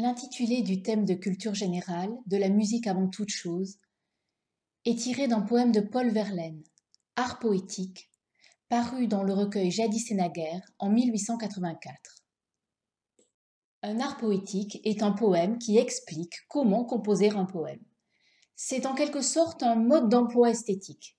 L'intitulé du thème de culture générale, de la musique avant toute chose, est tiré d'un poème de Paul Verlaine, Art poétique, paru dans le recueil Jadis et Naguère en 1884. Un art poétique est un poème qui explique comment composer un poème. C'est en quelque sorte un mode d'emploi esthétique.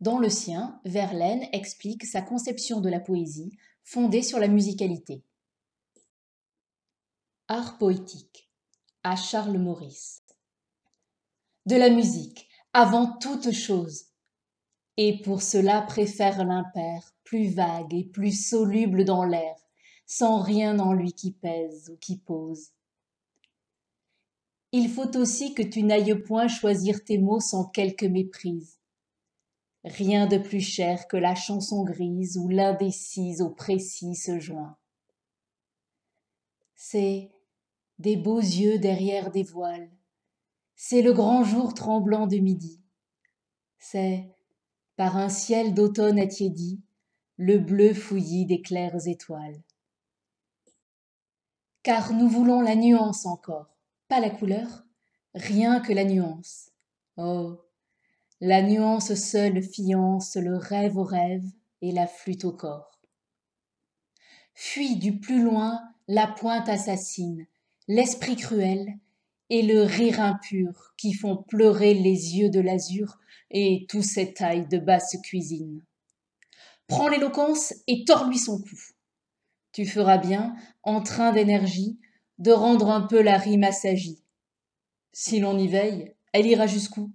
Dans le sien, Verlaine explique sa conception de la poésie fondée sur la musicalité. Art poétique à Charles Maurice. De la musique, avant toute chose, et pour cela préfère l'impair, plus vague et plus soluble dans l'air, sans rien en lui qui pèse ou qui pose. Il faut aussi que tu n'ailles point choisir tes mots sans quelque méprise. Rien de plus cher que la chanson grise où l'indécise au précis se joint. C'est des beaux yeux derrière des voiles. C'est le grand jour tremblant de midi. C'est, par un ciel d'automne attiédi, le bleu fouillis des claires étoiles. Car nous voulons la nuance encore, pas la couleur, rien que la nuance. Oh, la nuance seule fiance le rêve au rêve et la flûte au corps. Fuis du plus loin la pointe assassine, l'esprit cruel et le rire impur qui font pleurer les yeux de l'azur et tous ces tailles de basse cuisine. Prends l'éloquence et tords-lui son cou. Tu feras bien, en train d'énergie, de rendre un peu la rime assagie. Si l'on y veille, elle ira jusqu'où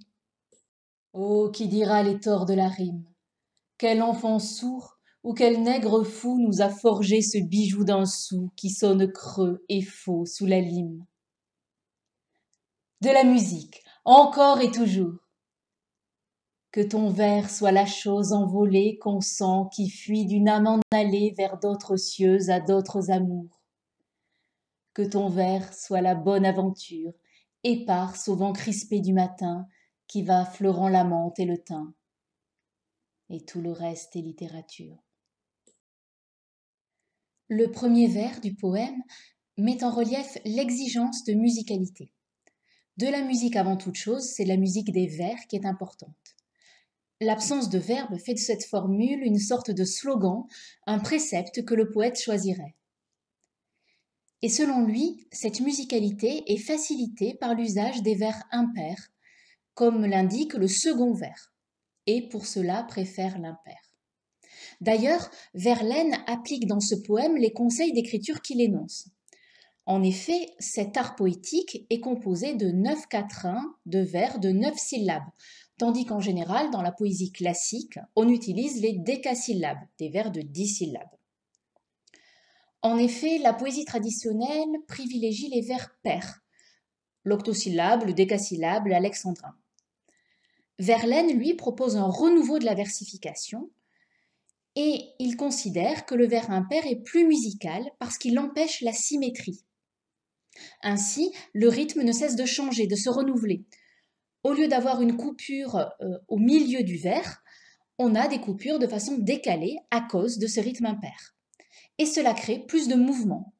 Oh, qui dira les torts de la rime Quel enfant sourd ou quel nègre fou nous a forgé ce bijou d'un sou qui sonne creux et faux sous la lime. De la musique, encore et toujours. Que ton vers soit la chose envolée qu'on sent qui fuit d'une âme en allée vers d'autres cieux à d'autres amours. Que ton vers soit la bonne aventure, éparse au vent crispé du matin qui va fleurant la menthe et le thym. Et tout le reste est littérature. Le premier vers du poème met en relief l'exigence de musicalité. De la musique avant toute chose, c'est la musique des vers qui est importante. L'absence de verbe fait de cette formule une sorte de slogan, un précepte que le poète choisirait. Et selon lui, cette musicalité est facilitée par l'usage des vers impairs, comme l'indique le second vers, et pour cela préfère l'impair. D'ailleurs, Verlaine applique dans ce poème les conseils d'écriture qu'il énonce. En effet, cet art poétique est composé de neuf quatrains de vers de neuf syllabes, tandis qu'en général, dans la poésie classique, on utilise les décasyllabes, des vers de dix syllabes. En effet, la poésie traditionnelle privilégie les vers pairs, l'octosyllabe, le décasyllabe, l'alexandrin. Verlaine, lui, propose un renouveau de la versification et il considère que le vers impair est plus musical parce qu'il empêche la symétrie. Ainsi, le rythme ne cesse de changer, de se renouveler. Au lieu d'avoir une coupure euh, au milieu du vers, on a des coupures de façon décalée à cause de ce rythme impair. Et cela crée plus de mouvement.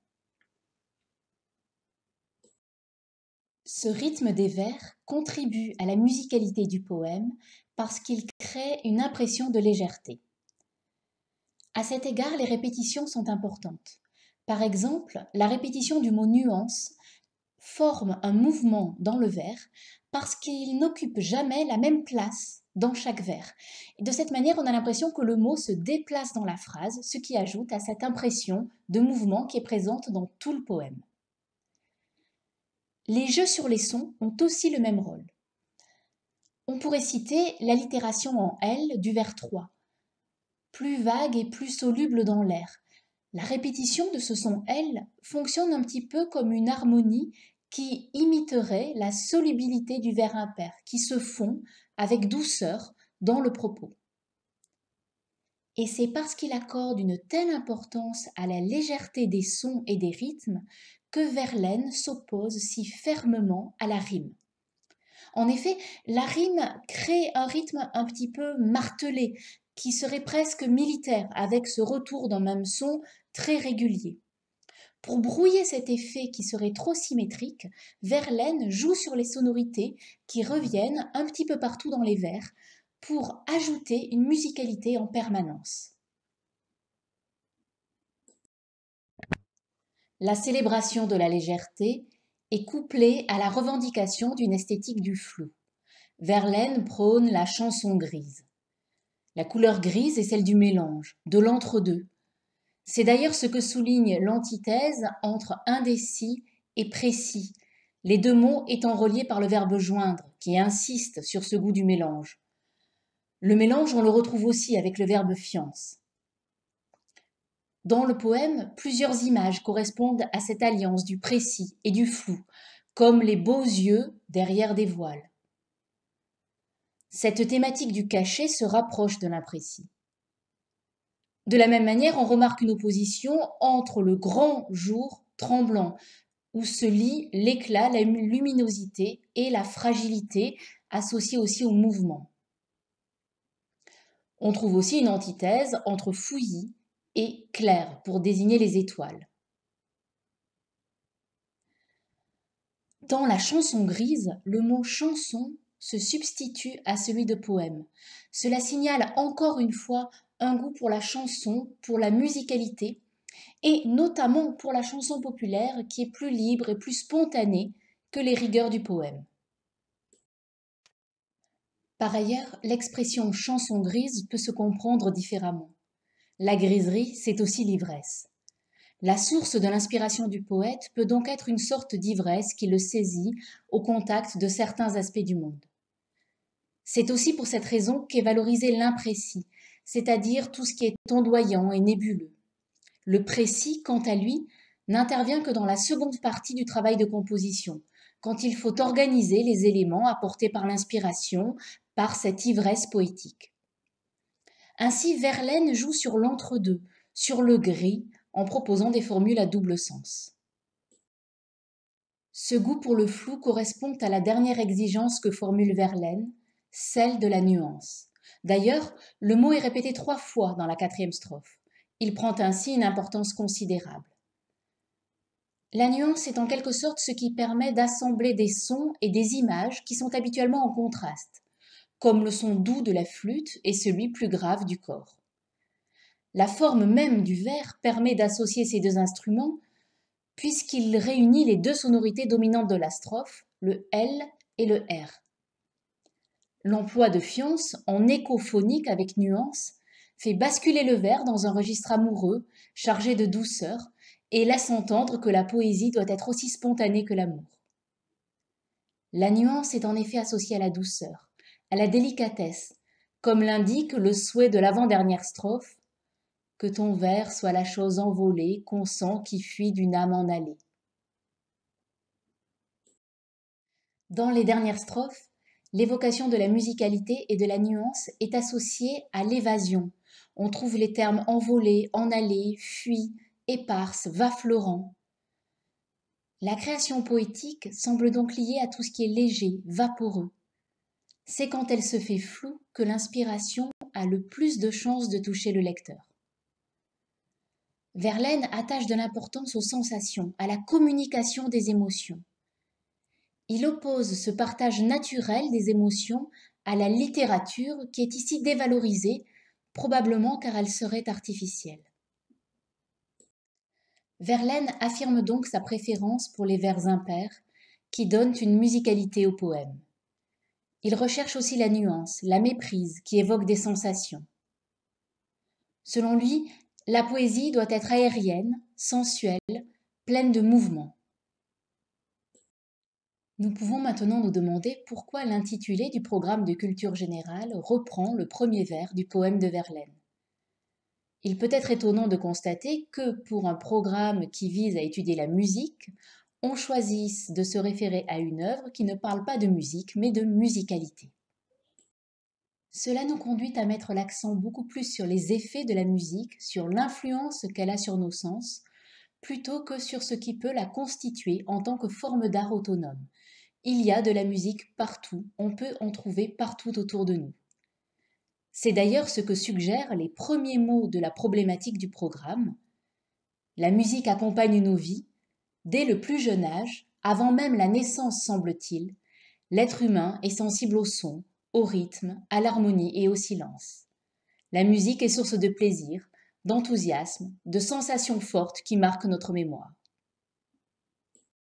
Ce rythme des vers contribue à la musicalité du poème parce qu'il crée une impression de légèreté. À cet égard, les répétitions sont importantes. Par exemple, la répétition du mot nuance forme un mouvement dans le vers parce qu'il n'occupe jamais la même place dans chaque vers. de cette manière, on a l'impression que le mot se déplace dans la phrase, ce qui ajoute à cette impression de mouvement qui est présente dans tout le poème. Les jeux sur les sons ont aussi le même rôle. On pourrait citer l'allitération en L du vers 3, plus vague et plus soluble dans l'air. La répétition de ce son L fonctionne un petit peu comme une harmonie qui imiterait la solubilité du verre impair, qui se fond avec douceur dans le propos. Et c'est parce qu'il accorde une telle importance à la légèreté des sons et des rythmes que Verlaine s'oppose si fermement à la rime. En effet, la rime crée un rythme un petit peu martelé, qui serait presque militaire, avec ce retour d'un même son très régulier. Pour brouiller cet effet qui serait trop symétrique, Verlaine joue sur les sonorités qui reviennent un petit peu partout dans les vers pour ajouter une musicalité en permanence. La célébration de la légèreté est couplée à la revendication d'une esthétique du flou. Verlaine prône la chanson grise. La couleur grise est celle du mélange, de l'entre-deux. C'est d'ailleurs ce que souligne l'antithèse entre indécis et précis, les deux mots étant reliés par le verbe joindre, qui insiste sur ce goût du mélange. Le mélange, on le retrouve aussi avec le verbe fiance. Dans le poème, plusieurs images correspondent à cette alliance du précis et du flou, comme les beaux yeux derrière des voiles. Cette thématique du cachet se rapproche de l'imprécis. De la même manière, on remarque une opposition entre le grand jour tremblant, où se lit l'éclat, la luminosité et la fragilité associée aussi au mouvement. On trouve aussi une antithèse entre fouillis et clair pour désigner les étoiles. Dans la chanson grise, le mot chanson se substitue à celui de poème. Cela signale encore une fois un goût pour la chanson, pour la musicalité, et notamment pour la chanson populaire qui est plus libre et plus spontanée que les rigueurs du poème. Par ailleurs, l'expression chanson grise peut se comprendre différemment. La griserie, c'est aussi l'ivresse. La source de l'inspiration du poète peut donc être une sorte d'ivresse qui le saisit au contact de certains aspects du monde. C'est aussi pour cette raison qu'est valorisé l'imprécis, c'est-à-dire tout ce qui est ondoyant et nébuleux. Le précis, quant à lui, n'intervient que dans la seconde partie du travail de composition, quand il faut organiser les éléments apportés par l'inspiration, par cette ivresse poétique. Ainsi, Verlaine joue sur l'entre-deux, sur le gris, en proposant des formules à double sens. Ce goût pour le flou correspond à la dernière exigence que formule Verlaine, celle de la nuance. D'ailleurs, le mot est répété trois fois dans la quatrième strophe. Il prend ainsi une importance considérable. La nuance est en quelque sorte ce qui permet d'assembler des sons et des images qui sont habituellement en contraste, comme le son doux de la flûte et celui plus grave du corps. La forme même du vers permet d'associer ces deux instruments puisqu'il réunit les deux sonorités dominantes de la strophe, le L et le R. L'emploi de Fionce en phonique avec nuance fait basculer le vers dans un registre amoureux, chargé de douceur, et laisse entendre que la poésie doit être aussi spontanée que l'amour. La nuance est en effet associée à la douceur, à la délicatesse, comme l'indique le souhait de l'avant-dernière strophe, que ton vers soit la chose envolée qu'on sent qui fuit d'une âme en allée. Dans les dernières strophes, l'évocation de la musicalité et de la nuance est associée à l'évasion. On trouve les termes envolée »,« en allée, fuit, éparse, va fleurant. La création poétique semble donc liée à tout ce qui est léger, vaporeux. C'est quand elle se fait floue que l'inspiration a le plus de chances de toucher le lecteur. Verlaine attache de l'importance aux sensations, à la communication des émotions. Il oppose ce partage naturel des émotions à la littérature qui est ici dévalorisée, probablement car elle serait artificielle. Verlaine affirme donc sa préférence pour les vers impairs, qui donnent une musicalité au poème. Il recherche aussi la nuance, la méprise, qui évoque des sensations. Selon lui, la poésie doit être aérienne, sensuelle, pleine de mouvement. Nous pouvons maintenant nous demander pourquoi l'intitulé du programme de culture générale reprend le premier vers du poème de Verlaine. Il peut être étonnant de constater que pour un programme qui vise à étudier la musique, on choisisse de se référer à une œuvre qui ne parle pas de musique mais de musicalité. Cela nous conduit à mettre l'accent beaucoup plus sur les effets de la musique, sur l'influence qu'elle a sur nos sens, plutôt que sur ce qui peut la constituer en tant que forme d'art autonome. Il y a de la musique partout, on peut en trouver partout autour de nous. C'est d'ailleurs ce que suggèrent les premiers mots de la problématique du programme. La musique accompagne nos vies, dès le plus jeune âge, avant même la naissance semble-t-il, l'être humain est sensible au son, au rythme, à l'harmonie et au silence. La musique est source de plaisir, d'enthousiasme, de sensations fortes qui marquent notre mémoire.